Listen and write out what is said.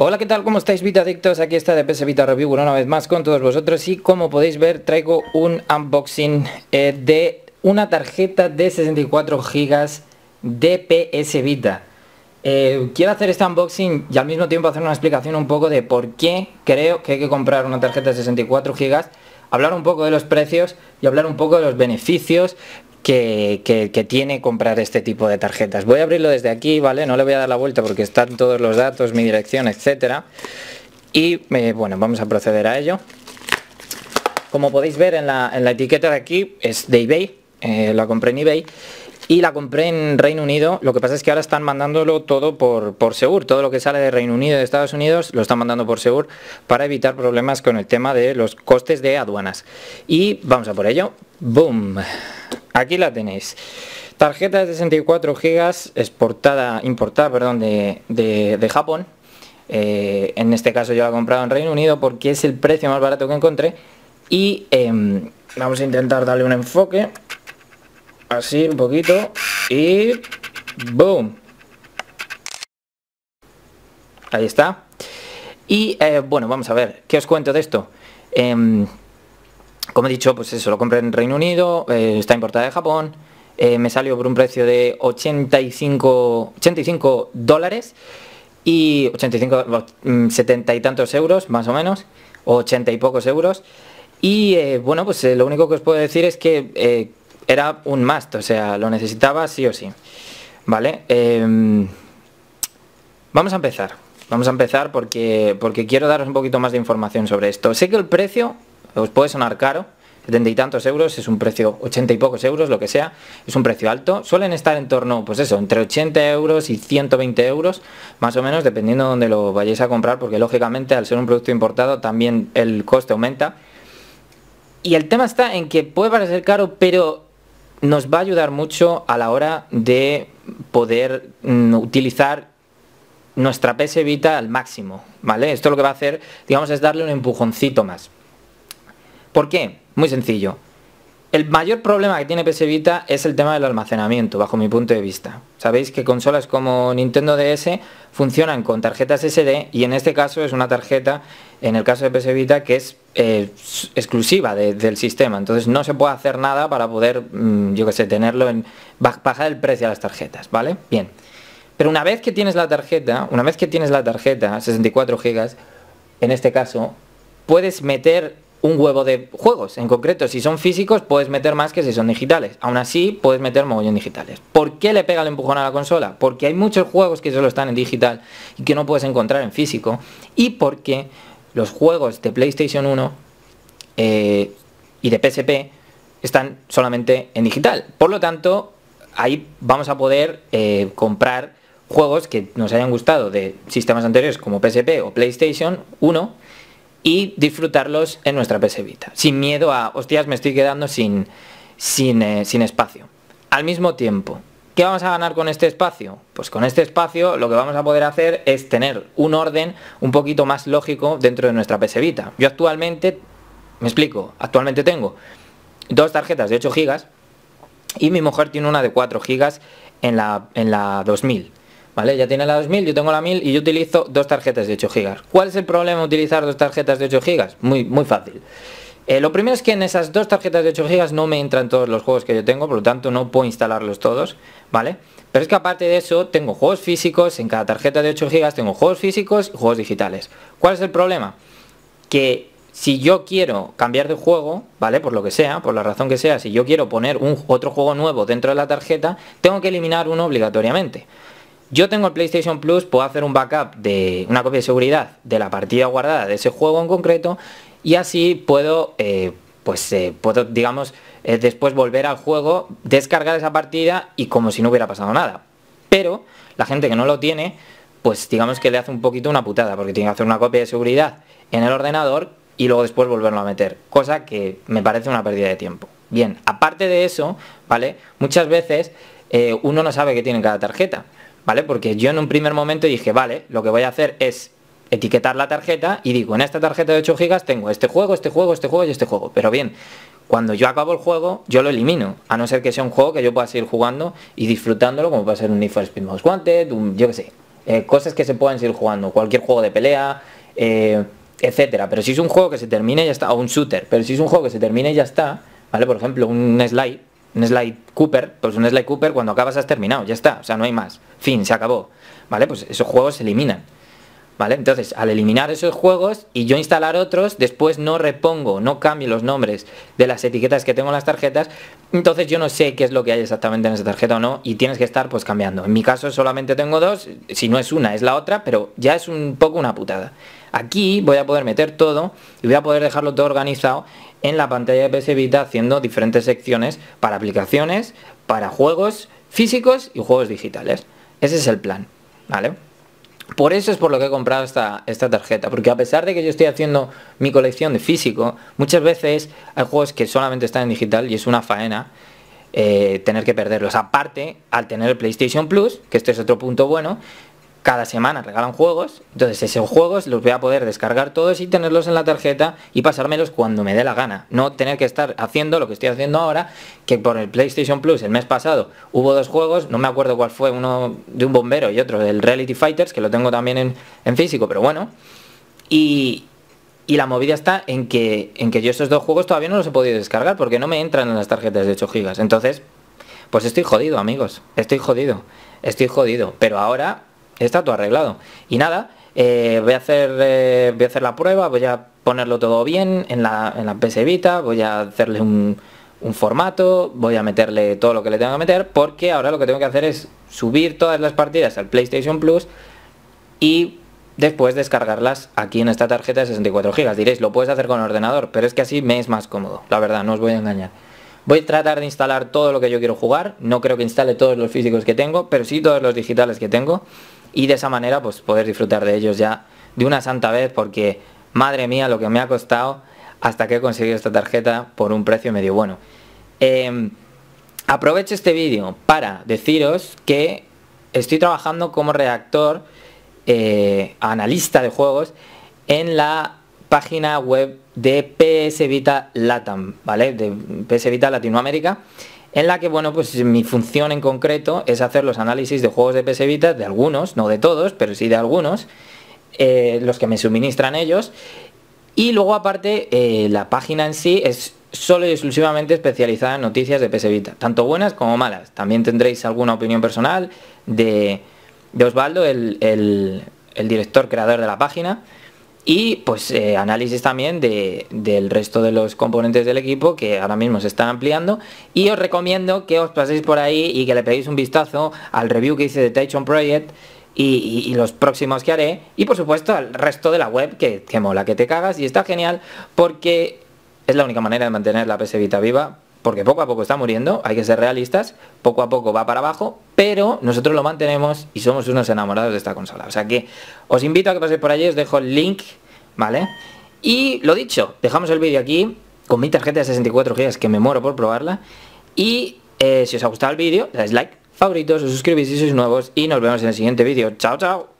Hola, ¿qué tal? ¿Cómo estáis, Vita Adictos? Aquí está de PS Vita Review una vez más con todos vosotros y como podéis ver traigo un unboxing eh, de una tarjeta de 64 GB de PS Vita. Eh, quiero hacer este unboxing y al mismo tiempo hacer una explicación un poco de por qué creo que hay que comprar una tarjeta de 64 GB hablar un poco de los precios y hablar un poco de los beneficios, que, tiene comprar este tipo de tarjetas. Voy a abrirlo desde aquí, ¿vale? No le voy a dar la vuelta porque están todos los datos, mi dirección, etcétera. Y eh, bueno, vamos a proceder a ello. Como podéis ver en la, etiqueta de aquí, es de eBay, eh, la compré en eBay y la compré en Reino Unido. Lo que pasa es que ahora están mandándolo todo por, por Segur. Todo lo que sale de Reino Unido y de Estados Unidos lo están mandando por Segur para evitar problemas con el tema de los costes de aduanas. Y vamos a por ello. ¡Boom! Aquí la tenéis. Tarjeta de 64 GB exportada, importada, perdón, de, de, Japón. Eh, en este caso yo la he comprado en Reino Unido porque es el precio más barato que encontré. Y em, vamos a intentar darle un enfoque así un poquito y boom ahí está y eh, bueno vamos a ver qué os cuento de esto em, como he dicho pues eso lo compré en Reino Unido eh, está importada de Japón eh, me salió por un precio de 85 85 dólares y 85 70 mm, y tantos euros más o menos 80 y pocos euros y bueno pues lo único que os puedo decir es que era un must, o sea, lo necesitaba sí o sí. ¿Vale? Em, vamos a empezar. Vamos a empezar porque, porque quiero daros un poquito más de información sobre esto. Sé que el precio os puede sonar caro, 70 y tantos euros, es un precio, 80 y pocos euros, lo que sea, es un precio alto. Suelen estar en torno, pues eso, entre 80 euros y 120 euros, más o menos, dependiendo de dónde lo vayáis a comprar, porque lógicamente al ser un producto importado también el coste aumenta. Y el tema está en que puede parecer caro, pero nos va a ayudar mucho a la hora de poder mm, utilizar nuestra PS Vita al máximo, ¿vale? Esto lo que va a hacer, digamos, es darle un empujoncito más. ¿Por qué? Muy sencillo. El mayor problema que tiene PS Vita es el tema del almacenamiento, bajo mi punto de vista. Sabéis que consolas como Nintendo DS funcionan con tarjetas SD y en este caso es una tarjeta, en el caso de PS Vita, que es eh, exclusiva del sistema. Entonces no se puede hacer nada para poder, mm, yo que sé, tenerlo en... bajar el precio a las tarjetas, ¿vale? Bien. Pero una vez que tienes la tarjeta, una vez que tienes la tarjeta, 64 GB, en este caso, puedes meter un huevo de juegos. En concreto, si son físicos, puedes meter más que si son digitales. Aún así, puedes meter mogollón digitales. ¿Por qué le pega el empujón a la consola? Porque hay muchos juegos que solo están en digital y que no puedes encontrar en físico. Y porque los juegos de PlayStation 1 eh, y de PSP están solamente en digital. Por lo tanto, ahí vamos a poder eh, comprar juegos que nos hayan gustado de sistemas anteriores como PSP o PlayStation 1 y disfrutarlos en nuestra PS Vita, sin miedo a, hostias, me estoy quedando sin, sin, eh, sin espacio. Al mismo tiempo, ¿Qué vamos a ganar con este espacio? Pues con este espacio lo que vamos a poder hacer es tener un orden un poquito más lógico dentro de nuestra PS Vita. Yo actualmente, me explico, actualmente tengo dos tarjetas de 8 GB y mi mujer tiene una de 4 GB en la, en la 2000. Ya tiene la 2000, yo tengo la 1000 y yo utilizo dos tarjetas de 8 GB. ¿Cuál es el problema de utilizar dos tarjetas de 8 GB? Muy, muy fácil. Eh, lo primero es que en esas dos tarjetas de 8 GB no me entran todos los juegos que yo tengo, por lo tanto no puedo instalarlos todos, ¿vale? Pero es que aparte de eso, tengo juegos físicos, en cada tarjeta de 8 GB tengo juegos físicos y juegos digitales. ¿Cuál es el problema? Que si yo quiero cambiar de juego, ¿vale? Por lo que sea, por la razón que sea, si yo quiero poner un, otro juego nuevo dentro de la tarjeta, tengo que eliminar uno obligatoriamente. Yo tengo el PlayStation Plus, puedo hacer un backup de una copia de seguridad de la partida guardada de ese juego en concreto y así puedo, eh, pues eh, puedo, digamos, eh, después volver al juego, descargar esa partida y como si no hubiera pasado nada. Pero la gente que no lo tiene, pues digamos que le hace un poquito una putada porque tiene que hacer una copia de seguridad en el ordenador y luego después volverlo a meter, cosa que me parece una pérdida de tiempo. Bien, aparte de eso, ¿vale? Muchas veces uno no sabe qué tiene cada tarjeta. ¿vale? Porque yo en un primer momento dije, vale, lo que voy a hacer es etiquetar la tarjeta y digo, en esta tarjeta de 8 GB tengo este juego, este juego, este juego y este juego. Pero bien, cuando yo acabo el juego, yo lo elimino, a no ser que sea un juego que yo pueda seguir jugando y disfrutándolo, como puede ser un Need for Speed Most Wanted, yo qué sé, eh, cosas que se puedan seguir jugando, cualquier juego de pelea, eh, etcétera. Pero si es un juego que se termine y ya está, o un shooter, pero si es un juego que se termina y ya está, ¿vale? Por ejemplo, un slide un slide Cooper, pues un slide Cooper cuando acabas has terminado, ya está, o sea, no hay más. Fin, se acabó. ¿Vale? Pues esos juegos se eliminan. ¿Vale? Entonces, al eliminar esos juegos y yo instalar otros, después no repongo, no cambio los nombres de las etiquetas que tengo en las tarjetas, entonces yo no sé qué es lo que hay exactamente en esa tarjeta o no, y tienes que estar pues cambiando. En mi caso solamente tengo dos, si no es una, es la otra, pero ya es un poco una putada. Aquí voy a poder meter todo y voy a poder dejarlo todo organizado en la pantalla de PS Vita haciendo diferentes secciones para aplicaciones, para juegos físicos y juegos digitales. Ese es el plan, ¿vale? Por eso es por lo que he comprado esta, esta tarjeta, porque a pesar de que yo estoy haciendo mi colección de físico, muchas veces hay juegos que solamente están en digital y es una faena eh, tener que perderlos. Aparte, al tener el PlayStation Plus, que este es otro punto bueno, cada semana regalan juegos, entonces esos juegos los voy a poder descargar todos y tenerlos en la tarjeta y pasármelos cuando me dé la gana. No tener que estar haciendo lo que estoy haciendo ahora, que por el PlayStation Plus el mes pasado hubo dos juegos, no me acuerdo cuál fue, uno de un bombero y otro del Reality Fighters, que lo tengo también en, físico, pero bueno. Y, y la movida está en que, en que yo estos dos juegos todavía no los he podido descargar porque no me entran en las tarjetas de 8 GB. Entonces, pues estoy jodido, amigos. Estoy jodido. Estoy jodido. Pero ahora está todo arreglado. Y nada, eh, voy, a hacer, eh, voy a hacer la prueba, voy a ponerlo todo bien en la, en PS Vita, voy a hacerle un, un formato, voy a meterle todo lo que le tengo que meter, porque ahora lo que tengo que hacer es subir todas las partidas al PlayStation Plus y después descargarlas aquí en esta tarjeta de 64 GB. Diréis, lo puedes hacer con ordenador, pero es que así me es más cómodo, la verdad, no os voy a engañar. Voy a tratar de instalar todo lo que yo quiero jugar, no creo que instale todos los físicos que tengo, pero sí todos los digitales que tengo y de esa manera pues poder disfrutar de ellos ya de una santa vez porque madre mía lo que me ha costado hasta que he conseguido esta tarjeta por un precio medio bueno. Em, aprovecho este vídeo para deciros que estoy trabajando como redactor, eh, analista de juegos, en la página web de PS Vita Latam, ¿vale? De PS Vita Latinoamérica en la que, bueno, pues mi función en concreto es hacer los análisis de juegos de PS Vita, de algunos, no de todos, pero sí de algunos, eh, los que me suministran ellos, y luego aparte eh, la página en sí es solo y exclusivamente especializada en noticias de PS Vita, tanto buenas como malas. También tendréis alguna opinión personal de, Osvaldo, el director creador de la página, y pues eh, análisis también de, del resto de los componentes del equipo que ahora mismo se están ampliando y os recomiendo que os paséis por ahí y que le pedís un vistazo al review que hice de Taichon Project y, los próximos que haré y por supuesto al resto de la web que, que mola que te cagas y está genial porque es la única manera de mantener la PS Vita viva porque poco a poco está muriendo, hay que ser realistas, poco a poco va para abajo, pero nosotros lo mantenemos y somos unos enamorados de esta consola. O sea que os invito a que paséis por allí, os dejo el link, ¿vale? Y lo dicho, dejamos el vídeo aquí con mi tarjeta de 64 GB que me muero por probarla. Y eh, si os ha gustado el vídeo, dais like, favoritos, os suscribís si sois nuevos y nos vemos en el siguiente vídeo. Chao, chao.